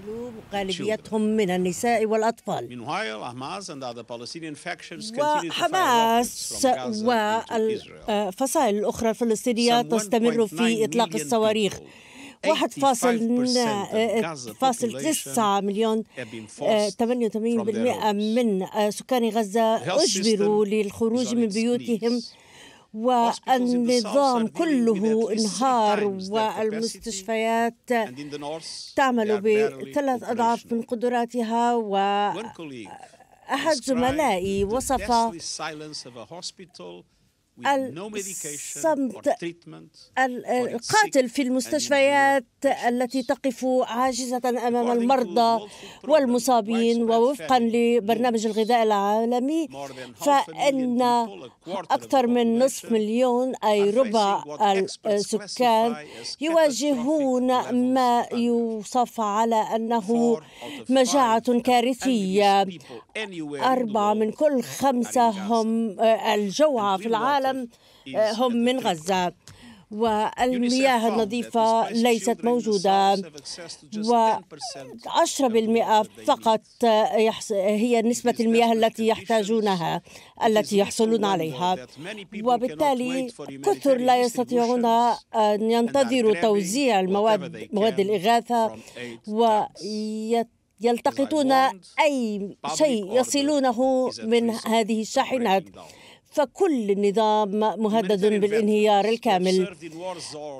قتلوا غالبيتهم من النساء والأطفال وحماس والفصائل الأخرى الفلسطينية تستمر في إطلاق الصواريخ واحد فاصل آه، آه، فاصل تسعة مليون 88% آه، من سكان غزة أجبروا للخروج من بيوتهم والنظام كله انهار والمستشفيات تعمل بثلاث أضعاف من قدراتها و أحد زملائي وصف الصمت القاتل في المستشفيات التي تقف عاجزة أمام المرضى والمصابين ووفقا لبرنامج الغذاء العالمي فإن أكثر من نصف مليون أي ربع السكان يواجهون ما يوصف على أنه مجاعة كارثية أربعة من كل خمسة هم آه، الجوعى في العالم العالم آه، آه، هم من غزة والمياه النظيفة ليست موجودة و 10% فقط آه، هي نسبة المياه التي يحتاجونها التي يحصلون عليها وبالتالي كثر لا يستطيعون أن ينتظروا توزيع المواد مواد الإغاثة ويت يلتقطون أي شيء يصلونه من هذه الشاحنات فكل النظام مهدد بالانهيار الكامل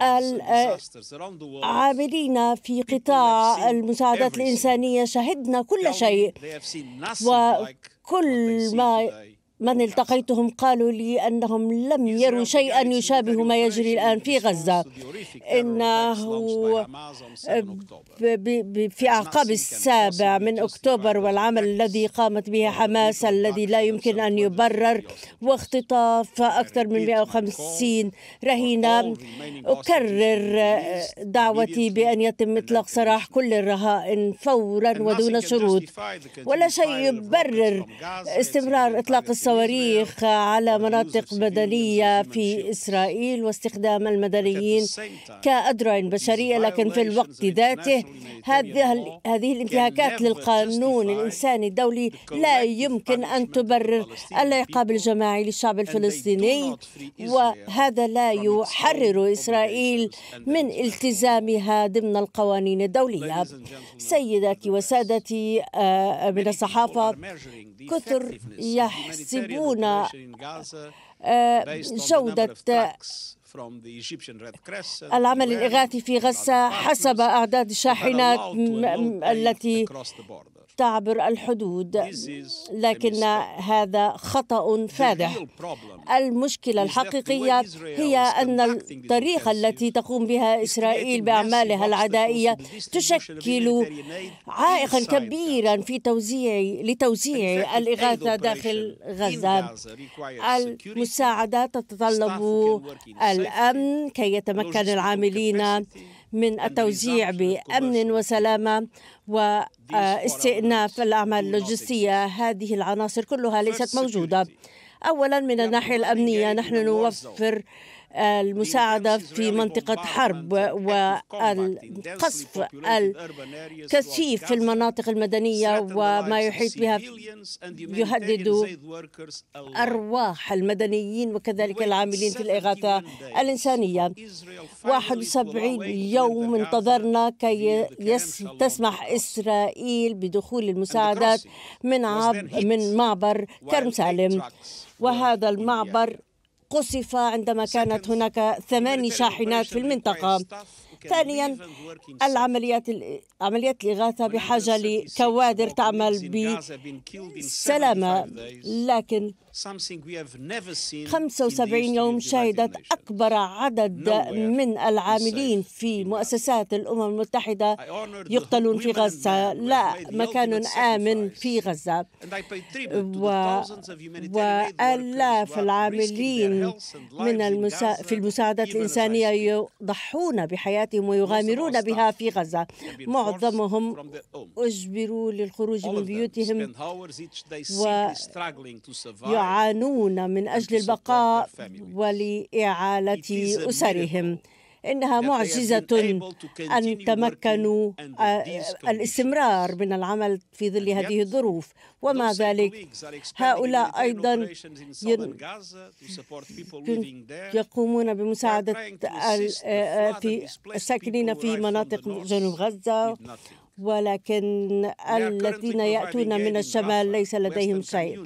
العاملين آه، في قطاع المساعدات الإنسانية شهدنا كل شيء وكل ما من التقيتهم قالوا لي أنهم لم يروا شيئا يشابه ما يجري الآن في غزة إنه في أعقاب السابع من أكتوبر والعمل الذي قامت به حماس الذي لا يمكن أن يبرر واختطاف أكثر من 150 رهينة أكرر دعوتي بأن يتم إطلاق سراح كل الرهائن فورا ودون شروط ولا شيء يبرر استمرار إطلاق السراح صواريخ على مناطق مدنية في إسرائيل واستخدام المدنيين كأذرع بشرية لكن في الوقت ذاته هذه الانتهاكات للقانون الإنساني الدولي لا يمكن أن تبرر العقاب الجماعي للشعب الفلسطيني وهذا لا يحرر إسرائيل من التزامها ضمن القوانين الدولية سيداتي وسادتي آه، من الصحافة كثر يحسبون آه، جودة آه، العمل الإغاثي في غزة حسب أعداد الشاحنات التي تعبر الحدود لكن هذا خطأ فادح المشكلة الحقيقية هي أن الطريقة التي تقوم بها إسرائيل بأعمالها العدائية تشكل عائقا كبيرا في توزيع لتوزيع الإغاثة داخل غزة المساعدة تتطلب الأمن كي يتمكن العاملين من التوزيع بأمن وسلامة واستئناف الأعمال اللوجستية هذه العناصر كلها ليست موجودة أولا من الناحية الأمنية يعني نحن نوفر المساعدة في منطقة حرب والقصف الكثيف في المناطق المدنية وما يحيط بها يهدد أرواح المدنيين وكذلك العاملين في الإغاثة الإنسانية 71 يوم انتظرنا كي تسمح إسرائيل بدخول المساعدات من عب من معبر كرم سالم وهذا المعبر قصف عندما كانت هناك ثماني شاحنات في المنطقة ثانيا العمليات عمليات الإغاثة بحاجة لكوادر تعمل بسلامة لكن 75 يوم شهدت أكبر عدد من العاملين في مؤسسات الأمم المتحدة يقتلون في غزة لا مكان آمن في غزة و... وآلاف العاملين من المسا... في المساعدات الإنسانية يضحون بحياتهم ويغامرون بها في غزة معظمهم أجبروا للخروج من بيوتهم و يعانون من أجل البقاء ولإعالة أسرهم إنها معجزة أن تمكنوا آه، آه، الاستمرار من العمل في ظل هذه الظروف ومع ذلك هؤلاء أيضا يقومون بمساعدة آه، في الساكنين في مناطق جنوب غزة ولكن الذين يأتون من الشمال ليس لديهم شيء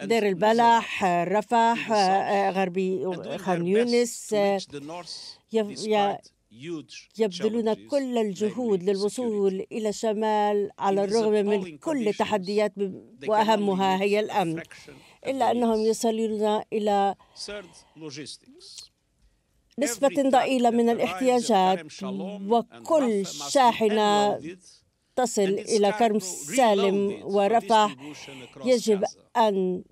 دير البلح آه، آه، رفح آه، غربي خان يونس يبذلون كل الجهود للوصول إلى الشمال على الرغم من كل التحديات وأهمها هي الأمن إلا أنهم يصلون إلى نسبة ضئيلة من الاحتياجات وكل شاحنة تصل إلى كرم سالم ورفح يجب أن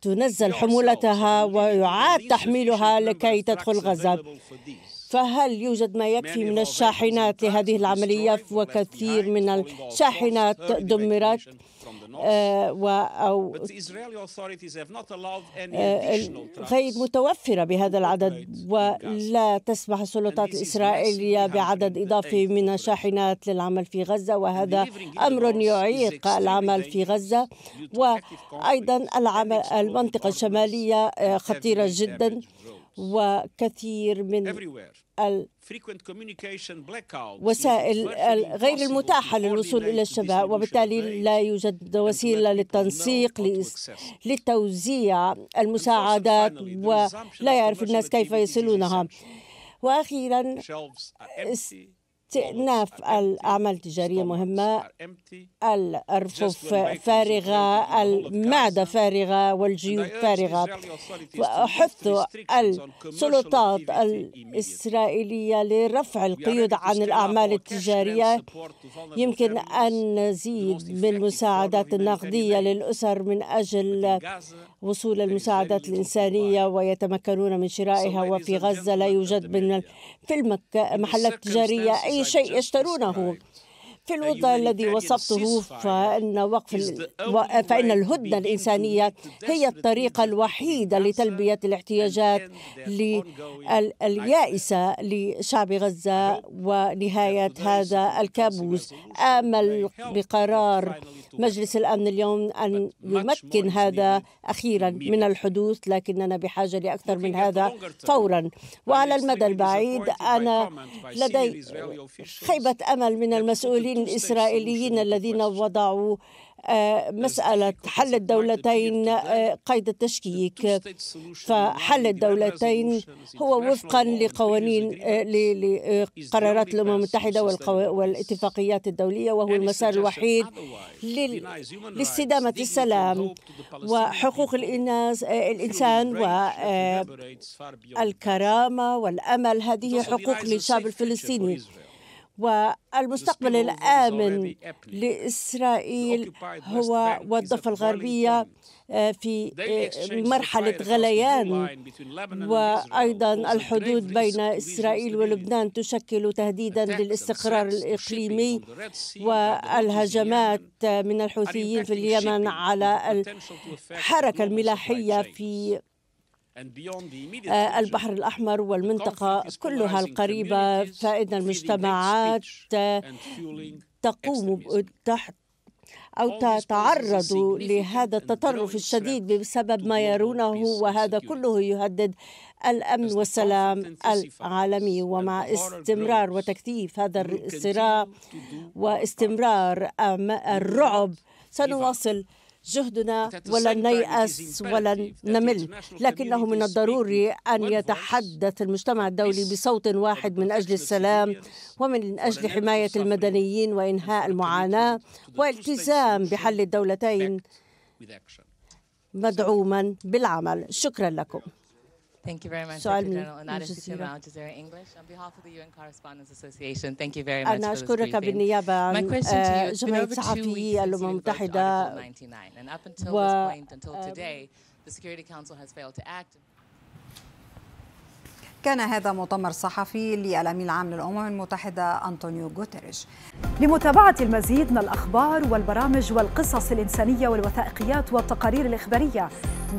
تنزل حمولتها ويعاد تحميلها لكي تدخل غزة فهل يوجد ما يكفي من الشاحنات لهذه العملية وكثير من الشاحنات دمرت آه، أو آه، غير متوفرة بهذا العدد ولا تسمح السلطات الإسرائيلية بعدد إضافي من الشاحنات للعمل في غزة وهذا أمر يعيق العمل في غزة وأيضا العمل المنطقة الشمالية آه، خطيرة جدا وكثير من وسائل غير المتاحة للوصول إلى الشباب وبالتالي لا يوجد وسيلة للتنسيق لتوزيع المساعدات ولا يعرف الناس كيف يصلونها وأخيرا استئناف الأعمال التجارية مهمة الأرفف فارغة المعدة فارغة والجيوب فارغة وأحث السلطات الإسرائيلية لرفع القيود عن الأعمال التجارية يمكن أن نزيد من مساعدات النقدية للأسر من أجل وصول المساعدات الإنسانية ويتمكنون من شرائها وفي غزة لا يوجد من في المحلات التجارية أي شيء يشترونه في الوضع الذي وصفته فإن وقف فإن الهدنة الإنسانية هي الطريقة الوحيدة لتلبية الاحتياجات اليائسة لشعب غزة ونهاية هذا الكابوس آمل بقرار مجلس الأمن اليوم أن يمكن هذا أخيرا من الحدوث لكننا بحاجة لأكثر من هذا فورا وعلى المدى البعيد أنا لدي خيبة أمل من المسؤولين الإسرائيليين الذين وضعوا آه، مسألة حل الدولتين آه، قيد التشكيك فحل الدولتين هو وفقا لقوانين آه، لقرارات الأمم المتحدة والاتفاقيات الدولية وهو المسار الوحيد لاستدامة السلام وحقوق الإنسان والكرامة والأمل هذه حقوق للشعب الفلسطيني والمستقبل الآمن لإسرائيل هو والضفة الغربية آه، في آه، مرحلة غليان وأيضا الحدود بين إسرائيل ولبنان تشكل تهديدا للاستقرار الإقليمي والهجمات من الحوثيين في اليمن على الحركة الملاحية في آه، البحر الأحمر والمنطقة كلها القريبة فإن المجتمعات تقوم تحت أو تتعرض لهذا التطرف الشديد بسبب ما يرونه وهذا كله يهدد الأمن والسلام العالمي ومع استمرار وتكثيف هذا الصراع واستمرار الرعب سنواصل جهدنا ولن نيأس ولن نمل لكنه من الضروري أن يتحدث المجتمع الدولي بصوت واحد من أجل السلام ومن أجل حماية المدنيين وإنهاء المعاناة والتزام بحل الدولتين مدعوما بالعمل شكرا لكم Thank you very much, Secretary General. سؤال من الجزيرة الجزيرة English on behalf of the UN Correspondents Association. Thank you very much. for this briefing. My question to you: It's been أنا أشكرك بالنيابة عن جمعية صحفيي Article 99, And up until this point, until today, the Security Council has failed to act كان هذا مؤتمر صحفي للامين العام للامم المتحده انطونيو غوتيريش. لمتابعه المزيد من الاخبار والبرامج والقصص الانسانيه والوثائقيات والتقارير الاخباريه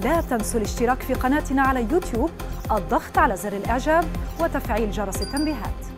لا تنسوا الاشتراك في قناتنا على يوتيوب، الضغط على زر الاعجاب وتفعيل جرس التنبيهات.